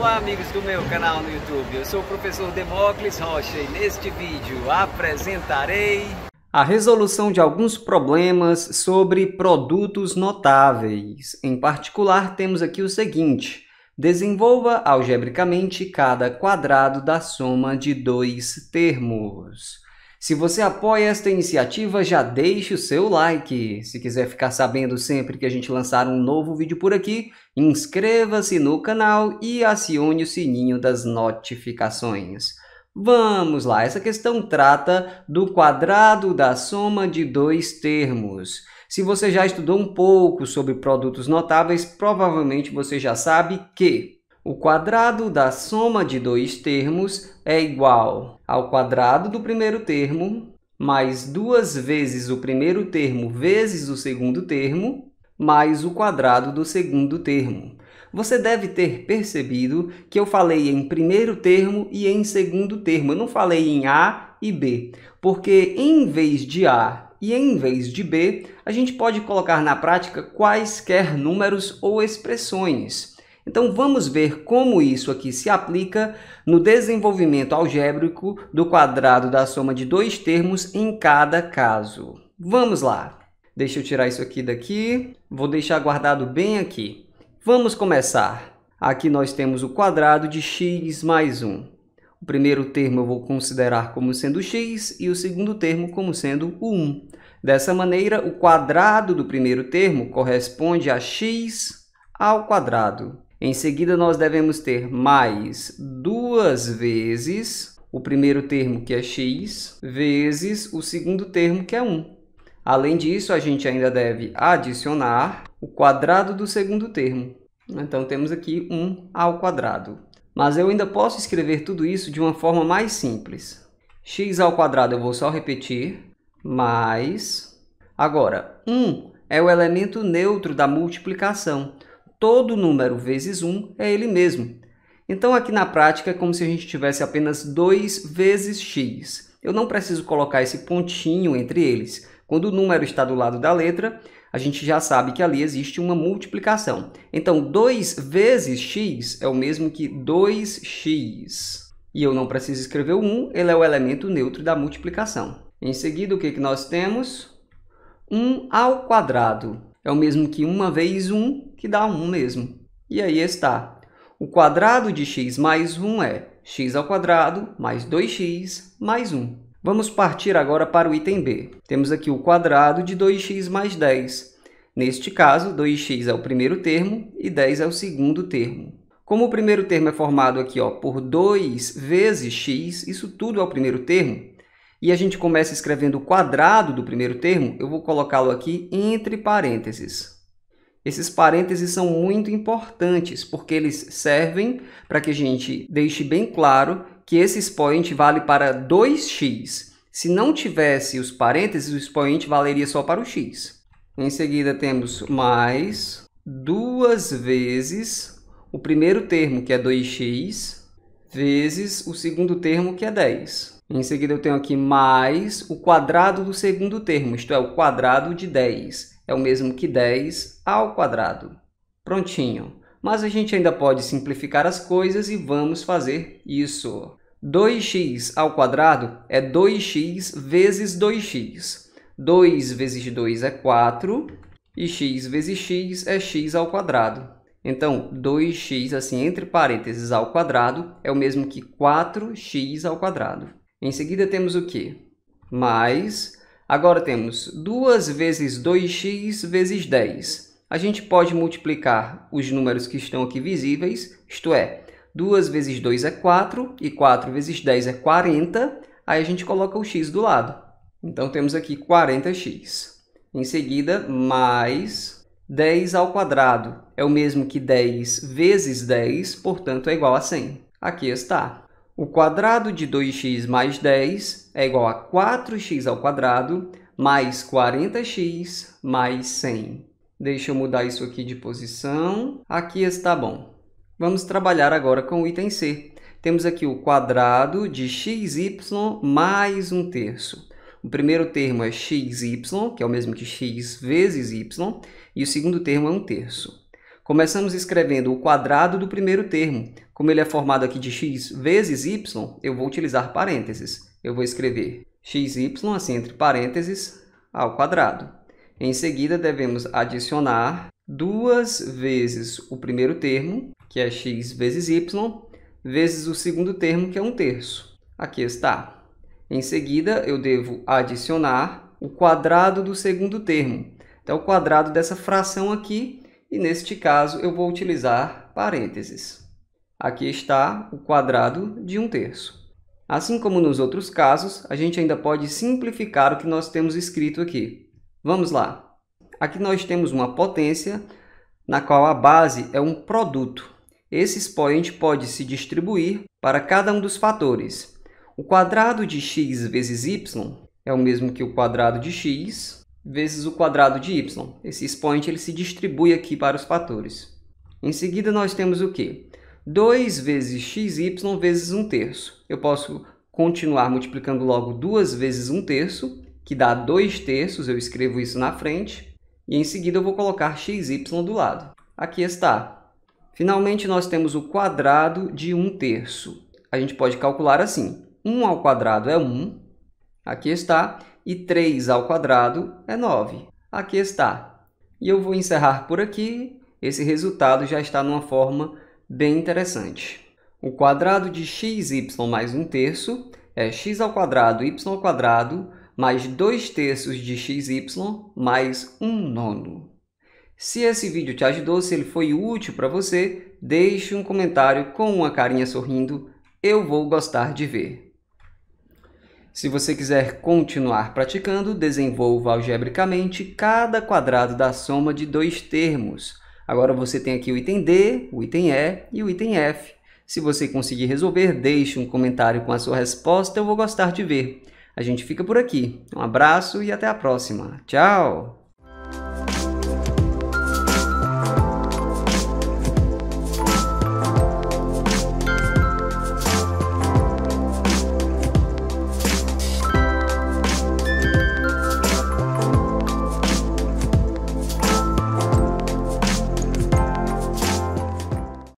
Olá amigos do meu canal no YouTube, eu sou o professor Demócles Rocha e neste vídeo apresentarei a resolução de alguns problemas sobre produtos notáveis. Em particular, temos aqui o seguinte, desenvolva algebricamente cada quadrado da soma de dois termos. Se você apoia esta iniciativa, já deixe o seu like. Se quiser ficar sabendo sempre que a gente lançar um novo vídeo por aqui, inscreva-se no canal e acione o sininho das notificações. Vamos lá, essa questão trata do quadrado da soma de dois termos. Se você já estudou um pouco sobre produtos notáveis, provavelmente você já sabe que o quadrado da soma de dois termos é igual ao quadrado do primeiro termo, mais duas vezes o primeiro termo vezes o segundo termo, mais o quadrado do segundo termo. Você deve ter percebido que eu falei em primeiro termo e em segundo termo. Eu não falei em A e B, porque em vez de A e em vez de B, a gente pode colocar na prática quaisquer números ou expressões. Então vamos ver como isso aqui se aplica no desenvolvimento algébrico do quadrado da soma de dois termos em cada caso. Vamos lá. Deixa eu tirar isso aqui daqui. Vou deixar guardado bem aqui. Vamos começar. Aqui nós temos o quadrado de x mais 1. O primeiro termo eu vou considerar como sendo x e o segundo termo como sendo o 1. Dessa maneira, o quadrado do primeiro termo corresponde a x ao quadrado. Em seguida, nós devemos ter mais duas vezes o primeiro termo, que é x, vezes o segundo termo, que é 1. Além disso, a gente ainda deve adicionar o quadrado do segundo termo. Então, temos aqui 1 ao quadrado. Mas eu ainda posso escrever tudo isso de uma forma mais simples. x ao quadrado eu vou só repetir, mais... Agora, 1 é o elemento neutro da multiplicação todo número vezes 1 é ele mesmo. Então, aqui na prática, é como se a gente tivesse apenas 2 vezes x. Eu não preciso colocar esse pontinho entre eles. Quando o número está do lado da letra, a gente já sabe que ali existe uma multiplicação. Então, 2 vezes x é o mesmo que 2x. E eu não preciso escrever o 1, ele é o elemento neutro da multiplicação. Em seguida, o que, que nós temos? 1 ao quadrado é o mesmo que 1 vezes 1, que dá 1 mesmo. E aí está. O quadrado de x mais 1 é x ao quadrado mais 2x mais 1. Vamos partir agora para o item B. Temos aqui o quadrado de 2x mais 10. Neste caso, 2x é o primeiro termo e 10 é o segundo termo. Como o primeiro termo é formado aqui ó, por 2 vezes x, isso tudo é o primeiro termo, e a gente começa escrevendo o quadrado do primeiro termo, eu vou colocá-lo aqui entre parênteses. Esses parênteses são muito importantes, porque eles servem para que a gente deixe bem claro que esse expoente vale para 2x. Se não tivesse os parênteses, o expoente valeria só para o x. Em seguida, temos mais duas vezes o primeiro termo, que é 2x, vezes o segundo termo, que é 10. Em seguida, eu tenho aqui mais o quadrado do segundo termo, isto é, o quadrado de 10. É o mesmo que 10 ao quadrado. Prontinho. Mas a gente ainda pode simplificar as coisas e vamos fazer isso. 2x ao quadrado é 2x vezes 2x. 2 vezes 2 é 4 e x vezes x é x ao quadrado. Então, 2x, assim, entre parênteses, ao quadrado, é o mesmo que 4x ao quadrado. Em seguida temos o quê? Mais. Agora temos 2 vezes 2x vezes 10. A gente pode multiplicar os números que estão aqui visíveis, isto é, 2 vezes 2 é 4 e 4 vezes 10 é 40. Aí a gente coloca o x do lado. Então temos aqui 40x. Em seguida, mais 10 ao quadrado. É o mesmo que 10 vezes 10, portanto é igual a 100. Aqui está. O quadrado de 2x mais 10 é igual a 4x ao quadrado mais 40x mais 100. Deixa eu mudar isso aqui de posição. Aqui está bom. Vamos trabalhar agora com o item C. Temos aqui o quadrado de xy mais 1 terço. O primeiro termo é xy, que é o mesmo que x vezes y, e o segundo termo é 1 terço. Começamos escrevendo o quadrado do primeiro termo. Como ele é formado aqui de x vezes y, eu vou utilizar parênteses. Eu vou escrever xy, assim, entre parênteses, ao quadrado. Em seguida, devemos adicionar duas vezes o primeiro termo, que é x vezes y, vezes o segundo termo, que é um terço. Aqui está. Em seguida, eu devo adicionar o quadrado do segundo termo. Então, o quadrado dessa fração aqui e neste caso eu vou utilizar parênteses. Aqui está o quadrado de um terço. Assim como nos outros casos, a gente ainda pode simplificar o que nós temos escrito aqui. Vamos lá. Aqui nós temos uma potência na qual a base é um produto. Esse expoente pode se distribuir para cada um dos fatores. O quadrado de x vezes y é o mesmo que o quadrado de x vezes o quadrado de y. Esse expoente ele se distribui aqui para os fatores. Em seguida, nós temos o quê? 2 vezes xy vezes 1 terço. Eu posso continuar multiplicando logo 2 vezes 1 terço, que dá 2 terços, eu escrevo isso na frente, e em seguida eu vou colocar xy do lado. Aqui está. Finalmente, nós temos o quadrado de 1 terço. A gente pode calcular assim. 1 ao quadrado é 1, Aqui está. E 3 ao quadrado é 9. Aqui está. E eu vou encerrar por aqui. Esse resultado já está numa forma bem interessante. O quadrado de xy mais 1 terço é x ao quadrado y ao quadrado mais 2 terços de xy mais 1 nono. Se esse vídeo te ajudou, se ele foi útil para você, deixe um comentário com uma carinha sorrindo. Eu vou gostar de ver. Se você quiser continuar praticando, desenvolva algebricamente cada quadrado da soma de dois termos. Agora você tem aqui o item D, o item E e o item F. Se você conseguir resolver, deixe um comentário com a sua resposta, eu vou gostar de ver. A gente fica por aqui. Um abraço e até a próxima. Tchau!